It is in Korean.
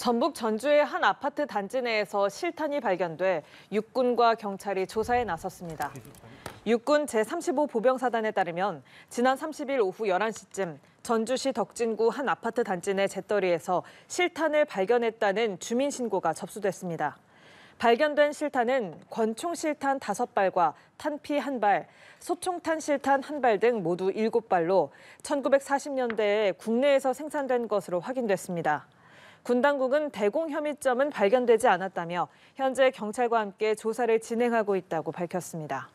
전북 전주의 한 아파트 단지 내에서 실탄이 발견돼 육군과 경찰이 조사에 나섰습니다. 육군 제35 보병사단에 따르면 지난 30일 오후 11시쯤 전주시 덕진구 한 아파트 단지 내 재떨이에서 실탄을 발견했다는 주민 신고가 접수됐습니다. 발견된 실탄은 권총 실탄 5발과 탄피 1발, 소총탄 실탄 1발 등 모두 7발로 1940년대에 국내에서 생산된 것으로 확인됐습니다. 군 당국은 대공 혐의점은 발견되지 않았다며 현재 경찰과 함께 조사를 진행하고 있다고 밝혔습니다.